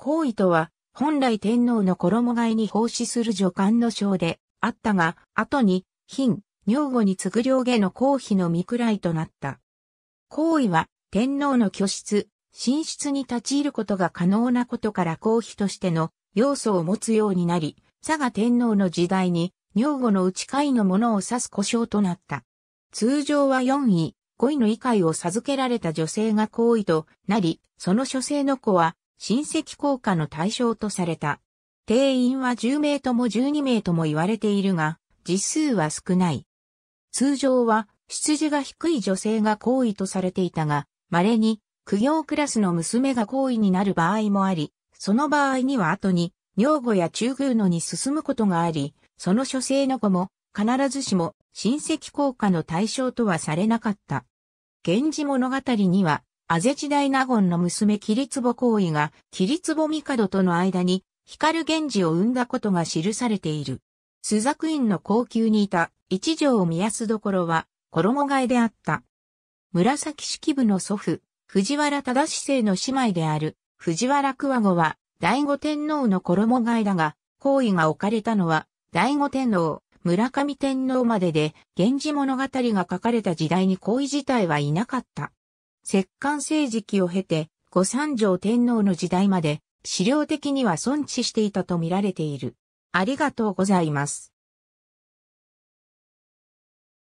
皇位とは、本来天皇の衣替えに奉仕する女官の章であったが、後に、品、女後に次ぐ両下の皇妃の御位となった。皇位は、天皇の居室、寝室に立ち入ることが可能なことから皇妃としての要素を持つようになり、佐賀天皇の時代に、女後の内会のものを指す故障となった。通常は4位、5位の位階を授けられた女性が皇位となり、その諸性の子は、親戚効果の対象とされた。定員は10名とも12名とも言われているが、実数は少ない。通常は、出自が低い女性が好意とされていたが、稀に、苦行クラスの娘が好意になる場合もあり、その場合には後に、女房や中宮のに進むことがあり、その書生の子も、必ずしも、親戚効果の対象とはされなかった。源氏物語には、アゼチダイナゴンの娘キリツボ行為がキリツボ帝との間に光源氏を生んだことが記されている。朱雀院の高級にいた一条を見やすどころは衣替えであった。紫式部の祖父、藤原忠世の姉妹である藤原桑子は醍醐天皇の衣替えだが、皇位が置かれたのは醍醐天皇、村上天皇までで、源氏物語が書かれた時代に皇位自体はいなかった。摂関政治期を経て、後三条天皇の時代まで、資料的には存置していたと見られている。ありがとうございます。